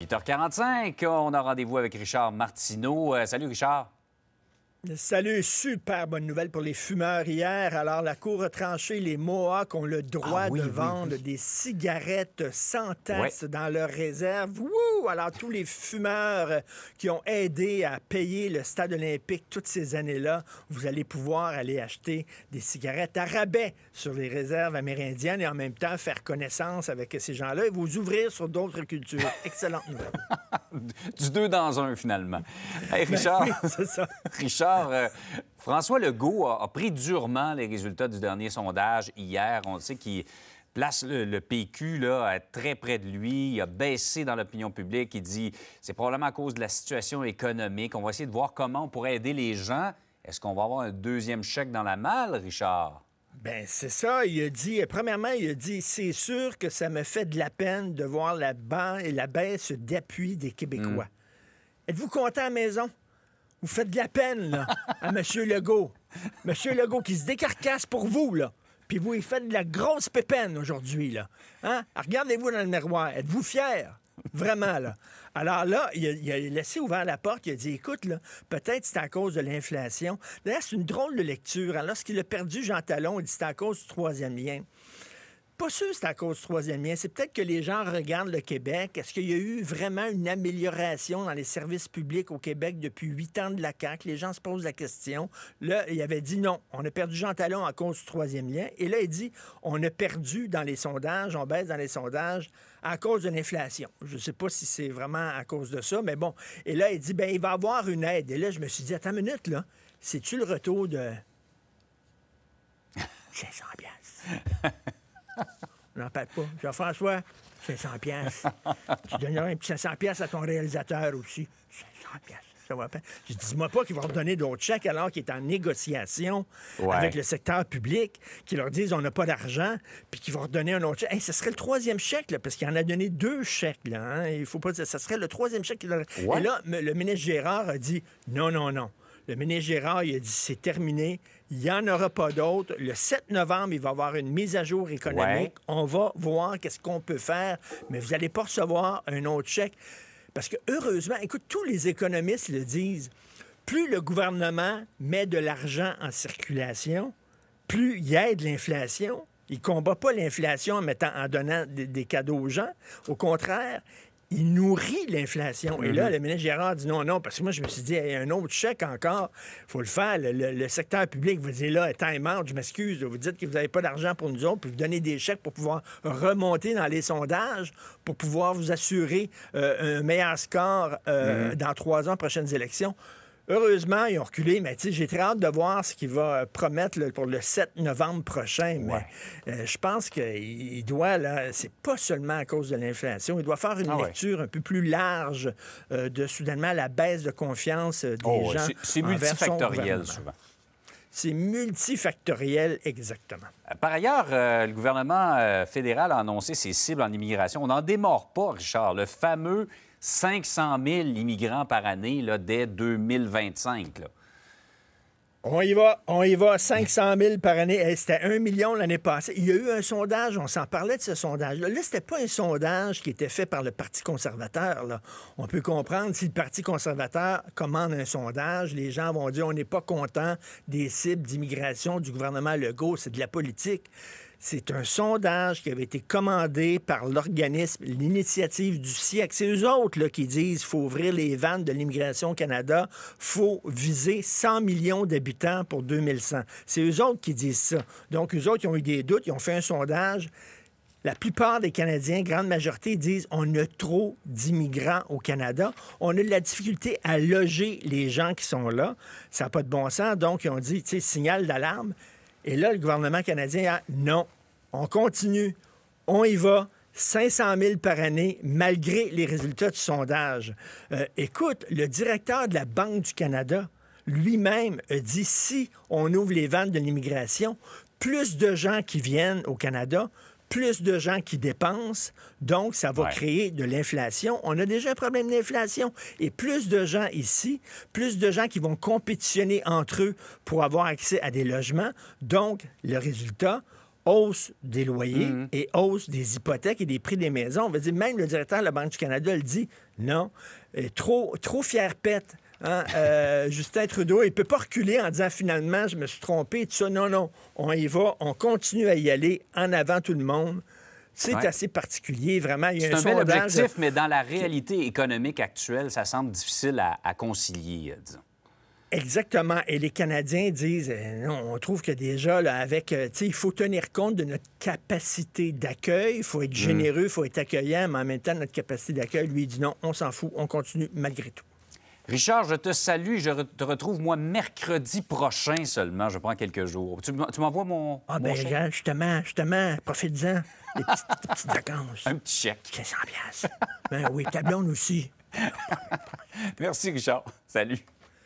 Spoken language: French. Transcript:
8h45, on a rendez-vous avec Richard Martineau. Euh, salut Richard. Salut, super bonne nouvelle pour les fumeurs hier. Alors, la Cour a tranché, les Mohawks ont le droit ah de vendre des cigarettes sans taxes dans leurs réserves. Wouh! Alors, tous les fumeurs qui ont aidé à payer le stade olympique toutes ces années-là, vous allez pouvoir aller acheter des cigarettes à rabais sur les réserves amérindiennes et en même temps faire connaissance avec ces gens-là et vous ouvrir sur d'autres cultures. Excellente nouvelle. du deux dans un, finalement. Hey, Richard, ben Richard euh, François Legault a, pris durement les résultats du dernier sondage hier. On sait qu'il place le, PQ là, très près de lui. Il a baissé dans l'opinion publique. Il dit c'est probablement à cause de la situation économique. On va essayer de voir comment on pourrait aider les gens. Est-ce qu'on va avoir un deuxième chèque dans la malle, Richard? Ben c'est ça. Il a dit, premièrement, il a dit, c'est sûr que ça me fait de la peine de voir la, et la baisse d'appui des Québécois. Mm. Êtes-vous content à la maison? Vous faites de la peine, à M. Legault. M. Legault qui se décarcasse pour vous, là. Puis vous, il faites de la grosse pépène aujourd'hui, là. Hein? Regardez-vous dans le miroir. Êtes-vous fier? Vraiment, là. Alors là, il a, laissé ouvert la porte. Il a dit écoute, là, peut-être c'est à cause de l'inflation. D'ailleurs, c'est une drôle de lecture. Alors, hein. qu'il a perdu Jean Talon, il dit c'est à cause du troisième lien pas sûr que c'est à cause du troisième lien. C'est peut-être que les gens regardent le Québec. Est-ce qu'il y a eu vraiment une amélioration dans les services publics au Québec depuis huit ans de la CAQ? Les gens se posent la question. Là, il avait dit non, on a perdu Jean Talon à cause du troisième lien. Et là, il dit on a perdu dans les sondages, on baisse dans les sondages à cause de l'inflation. Je ne sais pas si c'est vraiment à cause de ça, mais bon. Et là, il dit ben il va avoir une aide. Et là, je me suis dit attends une minute, là, c'est-tu le retour de. 500 piastres. On n'en parle pas. Jean-François, 500 pièces. tu donneras un petit 500 pièces à ton réalisateur aussi. 500 pièces. Ça va pas. Je dis-moi pas qu'ils vont redonner d'autres chèques alors qu'il est en négociation avec le secteur public, qu'ils leur disent on n'a pas d'argent, puis qu'ils vont redonner un autre chèque. ce serait le troisième chèque, là, parce qu'il en a donné deux chèques. Là, hein. Il faut pas dire, ce serait le troisième chèque. Leur... Et là, le ministre Gérard a dit non, non, non. Le ministre Gérard, il a dit c'est terminé. Il n'y en aura pas d'autres. Le 7 novembre, il va y avoir une mise à jour économique. On va voir qu'est-ce qu'on peut faire, mais vous n'allez pas recevoir un autre chèque. Parce que heureusement, écoute, tous les économistes le disent, plus le gouvernement met de l'argent en circulation, plus il aide l'inflation. Il combat pas l'inflation en, mettant, en donnant des, des cadeaux aux gens. Au contraire, il nourrit l'inflation. Et là, mhm. le ministre Gérard dit non, non, parce que moi, je me suis dit, il y a un autre chèque encore, Il faut le faire. Le, secteur public vous dit là, est mort. je m'excuse, vous dites que vous n'avez pas d'argent pour nous autres, puis vous donnez des chèques pour pouvoir remonter dans les sondages, pour pouvoir vous assurer euh, un meilleur score euh, mhm. dans trois ans, prochaines élections. Heureusement, ils ont reculé, mais j'ai très hâte de voir ce qu'il va euh, promettre pour le 7 novembre prochain. Mais euh, je pense qu'il doit, là, c'est pas seulement à cause de l'inflation, il doit faire une ah lecture un peu plus large euh, de soudainement la baisse de confiance des oh, gens. C'est multifactoriel souvent. C'est multifactoriel exactement. Euh, par ailleurs, euh, le gouvernement euh, fédéral a annoncé ses cibles en immigration. On n'en démord pas, Richard, le fameux 500 000 immigrants par année là, dès 2025. On y va, on y va, 500 000 par année. Eh, c'était 1 million l'année passée. Il y a eu un sondage, on s'en parlait de ce sondage-là. Là, c'était pas un sondage qui était fait par le Parti conservateur. On peut comprendre, si le Parti conservateur commande un sondage, les gens vont dire on n'est pas content des cibles d'immigration du gouvernement Legault, c'est de la politique. C'est un sondage qui avait été commandé par l'organisme, l'initiative du siècle. C'est eux autres qui disent faut ouvrir les vannes de l'immigration au Canada, faut viser 100 millions d'habitants pour 2100. C'est eux autres qui disent ça. Donc, eux autres, ils ont eu des doutes, ils ont fait un sondage. La plupart des Canadiens, grande majorité, disent on a trop d'immigrants au Canada. On a de la difficulté à loger les gens qui sont là. Ça n'a pas de bon sens. Donc, ils ont dit, tu sais, signal d'alarme. Et là, le gouvernement canadien a non, on continue, on y va. 500 000 par année, malgré les résultats du sondage. Euh, écoute, le directeur de la Banque du Canada lui-même a dit si on ouvre les vannes de l'immigration, plus de gens qui viennent au Canada, plus de gens qui dépensent, donc ça va créer de l'inflation. On a déjà un problème d'inflation. Et plus de gens ici, plus de gens qui vont compétitionner entre eux pour avoir accès à des logements. Donc, le résultat, hausse des loyers mhm. et hausse des hypothèques et des prix des maisons. On va dire, même le directeur de la Banque du Canada le dit, non, euh, trop, trop fier pète. Hein, euh, Justin Trudeau, il ne peut pas reculer en disant finalement, je me suis trompé, tout ça. Non, non, on y va, on continue à y aller en avant tout le monde. C'est assez particulier, vraiment. C'est un, un bel objectif, mais dans la réalité économique actuelle, ça semble difficile à, à concilier, euh, disons. Exactement. Et les Canadiens disent, euh, non, on trouve que déjà, là, avec, euh, tu sais, il faut tenir compte de notre capacité d'accueil. Il faut être mm. généreux, il faut être accueillant, mais en même temps, notre capacité d'accueil, lui, dit non, on s'en fout, on continue malgré tout. Richard, je te salue. Je te retrouve, moi, mercredi prochain seulement. Je prends quelques jours. Tu, m'envoies mon. Ah, ben, justement, justement, profite-en. Des petites, vacances. Un petit chèque. 500 ben oui, ta aussi. Merci, Richard. Salut.